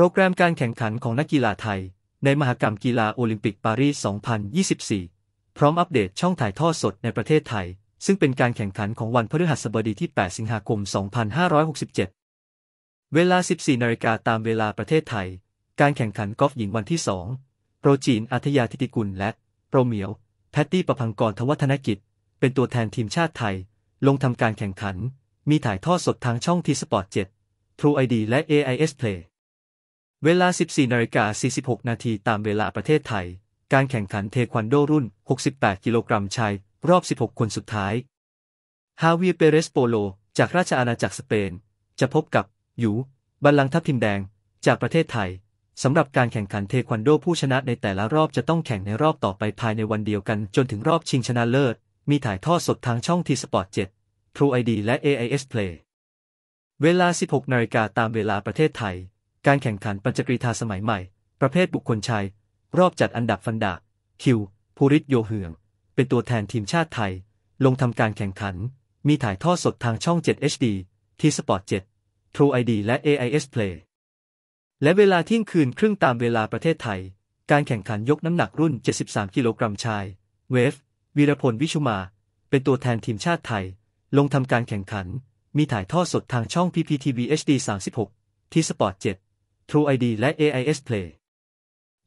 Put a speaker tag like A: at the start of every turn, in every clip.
A: โปรแกรมการแข่งขันของนักกีฬาไทย ในมหกรรมกีฬาโอลิมปิกปารีส2024พร้อมอัปเดตช่องถ่ายทอดสดในประเทศไทย ซึ่งเป็นการแข่งขันของวันพฤหัสบดีที่ 8สิงหาคม2567เวลา 14นาฬิกาตามเวลาประเทศไทย การแข่งขันกอล์ฟหญิงวันที่ 2 โปรจีน อัธยาธิติกุล และ โปรเมียวแพตตี้ประพังกร ทวัฒนกิจ เป็นตัวแทนทีมชาติไทย ลงทำการแข่งขัน มีถ่ายทอดสดทางช่องทีสปอร์ต7 True ID และ AIS Play เวลา 14 นาฬิกา 46 นาที ตามเวลาประเทศไทย การแข่งขันเทควันโดรุ่น 68 กิโลกรัมชาย รอบ 16 คนสุดท้ายฮาวีเปเรสโปโลจากราชอาณาจักรสเปน จะพบกับยูบัลลังทัพทิมแดงจากประเทศไทยสำหรับการแข่งขันเทควันโดผู้ชนะในแต่ละรอบจะต้องแข่งในรอบต่อไปภายในวันเดียวกันจนถึงรอบชิงชนะเลิศ มีถ่ายทอดสดทางช่องทีสปอร์ต7 True ID และ AIS Play เวลา 16 นาฬิกาตามเวลาประเทศไทยการแข่งขันปัญจกรีธาสมัยใหม่ ประเภทบุคคลชาย รอบจัดอันดับฟันดาคิวภูริศโยเหือง เป็นตัวแทนทีมชาติไทย ลงทำการแข่งขัน มีถ่ายทอดสดทางช่อง 7 HD ที่ Sport 7 True ID และ AIS Play และเวลาเที่ยงคืนครึ่งตามเวลาประเทศไทย การแข่งขันยกน้ำหนักรุ่น 73 กิโลกรัมชายเวฟวีรพลวิชุมา เป็นตัวแทนทีมชาติไทย ลงทำการแข่งขัน มีถ่ายทอดสดทางช่อง PPTV HD 36ที่ Sport 7 True ID และ AIS Play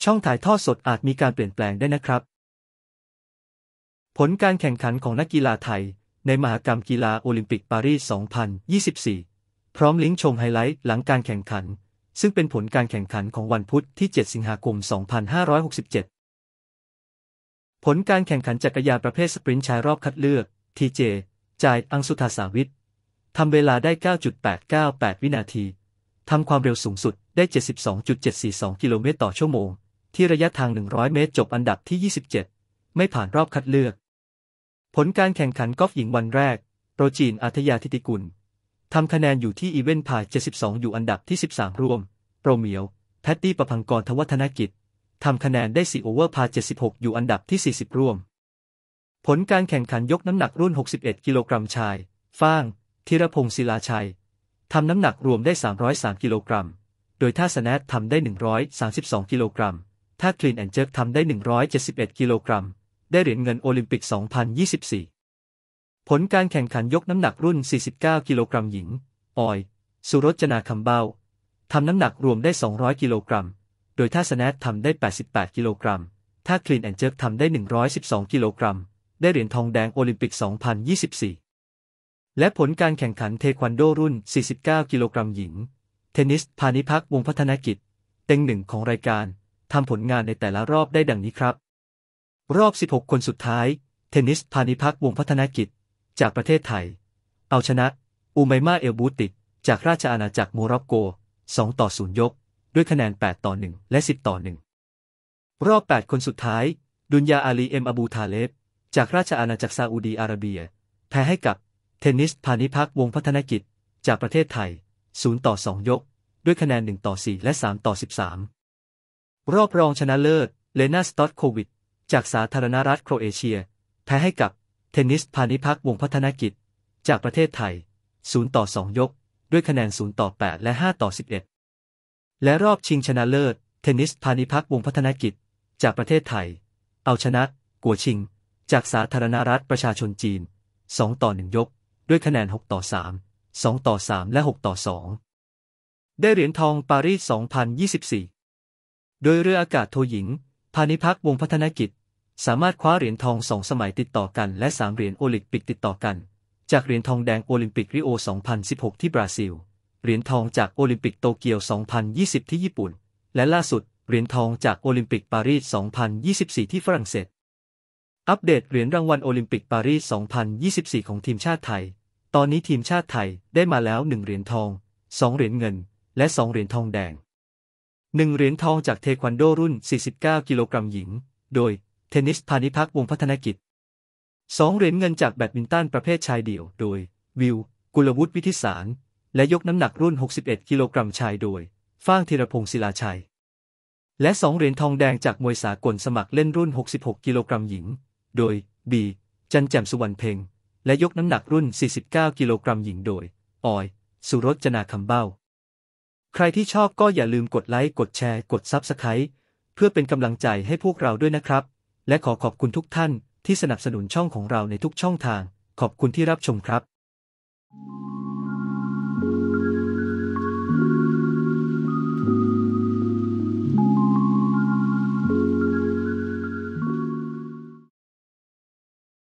A: ช่องถ่ายทอดสดอาจมีการเปลี่ยนแปลงได้นะครับ ผลการแข่งขันของนักกีฬาไทย ในมหกรรมกีฬาโอลิมปิกปารีส 2024 พร้อมลิงก์ชมไฮไลท์หลังการแข่งขัน ซึ่งเป็นผลการแข่งขันของวันพุธที่ 7 สิงหาคม 2567 ผลการแข่งขันจักรยานประเภทสปรินต์ชายรอบคัดเลือก TJ จ่ายอังสุธาสาวิททำเวลาได้ 9.898 วินาทีทำความเร็วสูงสุดได้ 72.742 กิโลเมตรต่อชั่วโมง ที่ระยะทาง 100 เมตรจบอันดับที่ 27 ไม่ผ่านรอบคัดเลือก ผลการแข่งขันกอล์ฟหญิงวันแรก โรจีน อัธยาธิติกุลทำคะแนนอยู่ที่อีเวนต์พาย72 อยู่อันดับที่ 13 รวม โปรเมียว แพตตี้ประพังกร ทวัฒนกิจทำคะแนนได้4โอเวอร์พาย76 อยู่อันดับที่ 40 รวม ผลการแข่งขันยกน้ำหนักรุ่น 61 กิโลกรัมชาย ฟ้าง ธีรพงศ์ศิลาชัยทำน้ำหนักรวมได้ 303 กิโลกรัม โดยท่าสแนททำได้ 132 กิโลกรัม ท่าคลีนแอนเจิร์กทำได้ 171 กิโลกรัม ได้เหรียญเงินโอลิมปิก 2024 ผลการแข่งขันยกน้ำหนักรุ่น 49 กิโลกรัมหญิง ออย สุรจนาคำเบา ทำน้ำหนักรวมได้ 200 กิโลกรัม โดยท่าสแนททำได้ 88 กิโลกรัม ท่าคลีนแอนเจิร์กทำได้ 112 กิโลกรัม ได้เหรียญทองแดงโอลิมปิก 2024และผลการแข่งขันเทควันโดรุ่น 49 กิโลกรัมหญิง เทนนิสพานิพักวงพัฒนกิจ เต็งหนึ่งของรายการทำผลงานในแต่ละรอบได้ดังนี้ครับ รอบ 16 คนสุดท้าย เทนนิส พานิพักวงพัฒนกิจ จากประเทศไทย เอาชนะ อูไมมาเอลบูติดจากราชอาณาจักรโมร็อกโก2ต่อ 0 ยกด้วยคะแนน 8 ต่อ 1 และ 10ต่อ1รอบ8 คนสุดท้าย ดุนยาอาลีเอ็มอบูทาเลฟจากราชอาณาจักรซาอุดีอาระเบีย แพ้ให้กับเทนนิสพาณิพักวงพัฒนกิจจากประเทศไทย0ต่อ2ยก ด้วยคะแนน1ต่อ 4 และ 3 ต่อ 13 รอบรองชนะเลิศ เลนาสตอตโควิด จากสาธารณรัฐโครเอเชีย แพ้ให้กับ เทนนิสพาณิพักวงพัฒนกิจ จากประเทศไทย0ต่อ2ยก ด้วยคะแนน0ต่อ8และ5 ต่อ 11 และรอบชิงชนะเลิศ เทนนิสพาณิพักวงพัฒนกิจ จากประเทศไทย เอาชนะ กัวชิง จากสาธารณรัฐประชาชนจีน 2ต่อ1ยกด้วยคะแนน 6 ต่อ3 2 ต่อ 3 และ 6 ต่อ 2 ได้เหรียญทองปารีส2024 โดยเรืออากาศโทหญิง พานิพักวงพัฒนกิจ สามารถคว้าเหรียญทองสองสมัยติดต่อกันและ 3 เหรียญโอลิมปิกติดต่อกัน จากเหรียญทองแดงโอลิมปิกริโอ2016 ที่บราซิล เหรียญทองจากโอลิมปิกโตเกียว2020 ที่ญี่ปุ่น และล่าสุด เหรียญทองจากโอลิมปิกปารีส2024 ที่ฝรั่งเศส อัปเดตเหรียญรางวัลโอลิมปิกปารีส2024ของทีมชาติไทยตอนนี้ทีมชาติไทยได้มาแล้วหนึ่งเหรียญทองสองเหรียญเงิน และสองเหรียญทองแดงหนึ่งเหรียญทองจากเทควันโดรุ่น 49 กิโลกรัมหญิง โดยเทนนิสพานิพักวงพัฒนกิจสองเหรียญเงินจากแบดมินตันประเภทชายเดี่ยว โดยวิว กุลวุฒิวิทิสาร และยกน้ำหนักรุ่น 61 กิโลกรัมชายโดย ฟ้างธีรพงศ์ศิลาชัย และสองเหรียญทองแดงจากมวยสากลสมัครเล่นรุ่น 66กิโลกรัมหญิง โดยบีจันแจ่มสุวรรณเพ็งและยกน้ำหนักรุ่น 49 กิโลกรัมหญิงโดยออย สุรจนาคำเบ้า ใครที่ชอบก็อย่าลืมกดไลค์ กดแชร์ กดซับสไครต์เพื่อเป็นกำลังใจให้พวกเราด้วยนะครับ และขอขอบคุณทุกท่านที่สนับสนุนช่องของเราในทุกช่องทาง ขอบคุณที่รับชมครับ